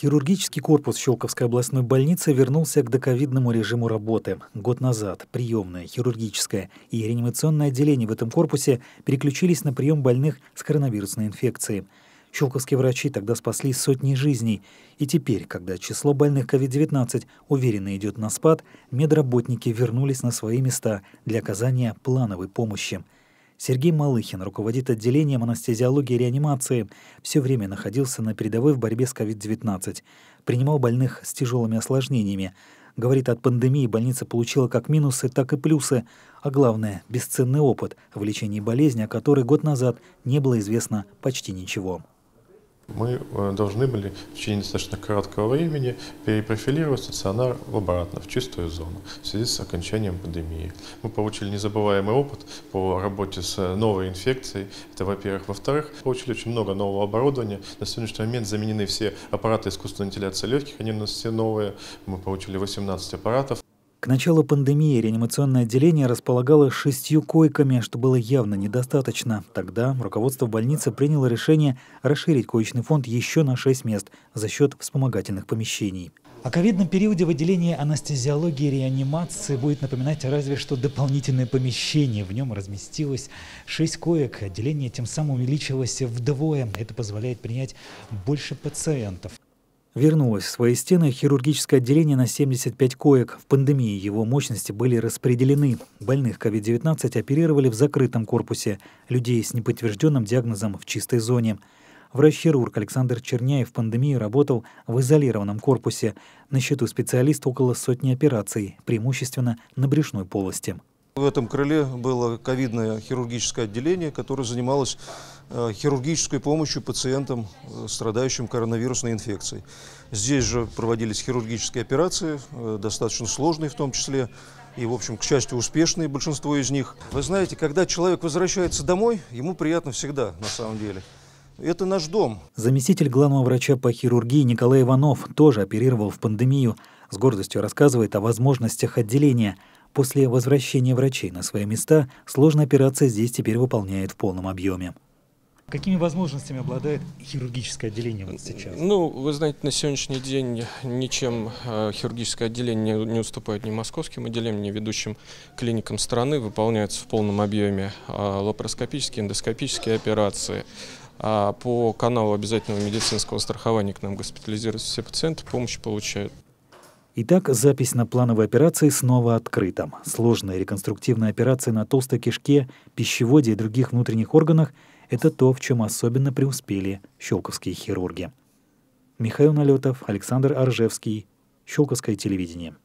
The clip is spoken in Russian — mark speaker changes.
Speaker 1: Хирургический корпус Щелковской областной больницы вернулся к доковидному режиму работы. Год назад приемное, хирургическое и реанимационное отделение в этом корпусе переключились на прием больных с коронавирусной инфекцией. Щелковские врачи тогда спасли сотни жизней. И теперь, когда число больных COVID-19 уверенно идет на спад, медработники вернулись на свои места для оказания плановой помощи – Сергей Малыхин, руководит отделением анестезиологии и реанимации, все время находился на передовой в борьбе с COVID-19, принимал больных с тяжелыми осложнениями. Говорит, от пандемии больница получила как минусы, так и плюсы, а главное – бесценный опыт в лечении болезни, о которой год назад не было известно почти ничего.
Speaker 2: Мы э, должны были в течение достаточно краткого времени перепрофилировать стационар обратно, в чистую зону, в связи с окончанием пандемии. Мы получили незабываемый опыт по работе с э, новой инфекцией, это во-первых. Во-вторых, получили очень много нового оборудования. На сегодняшний момент заменены все аппараты искусственной вентиляции легких, они у нас все новые. Мы получили 18 аппаратов.
Speaker 1: К началу пандемии реанимационное отделение располагало шестью койками, что было явно недостаточно. Тогда руководство больницы приняло решение расширить коечный фонд еще на шесть мест за счет вспомогательных помещений. О ковидном периоде в отделении анестезиологии и реанимации будет напоминать разве что дополнительное помещение. В нем разместилось 6 коек. Отделение тем самым увеличилось вдвое. Это позволяет принять больше пациентов вернулось в свои стены хирургическое отделение на 75 коек. В пандемии его мощности были распределены. Больных COVID-19 оперировали в закрытом корпусе, людей с неподтвержденным диагнозом в чистой зоне. Врач-хирург Александр Черняев в пандемии работал в изолированном корпусе. На счету специалиста около сотни операций, преимущественно на брюшной полости.
Speaker 3: В этом крыле было ковидное хирургическое отделение, которое занималось э, хирургической помощью пациентам, э, страдающим коронавирусной инфекцией. Здесь же проводились хирургические операции, э, достаточно сложные в том числе, и, в общем, к счастью, успешные большинство из них. Вы знаете, когда человек возвращается домой, ему приятно всегда, на самом деле.
Speaker 1: Это наш дом. Заместитель главного врача по хирургии Николай Иванов тоже оперировал в пандемию. С гордостью рассказывает о возможностях отделения – После возвращения врачей на свои места сложная операция здесь теперь выполняет в полном объеме. Какими возможностями обладает хирургическое отделение вот сейчас? Ну,
Speaker 4: вы знаете, на сегодняшний день ничем э, хирургическое отделение не уступает ни московским отделениям, ни ведущим клиникам страны. Выполняются в полном объеме э, лапароскопические, эндоскопические операции. А по каналу обязательного медицинского страхования к нам госпитализируются все пациенты, помощь получают.
Speaker 1: Итак, запись на плановой операции снова открыта. Сложная реконструктивная операция на толстой кишке, пищеводе и других внутренних органах – это то, в чем особенно преуспели щелковские хирурги. Михаил Налетов, Александр Аржевский, Щелковское телевидение.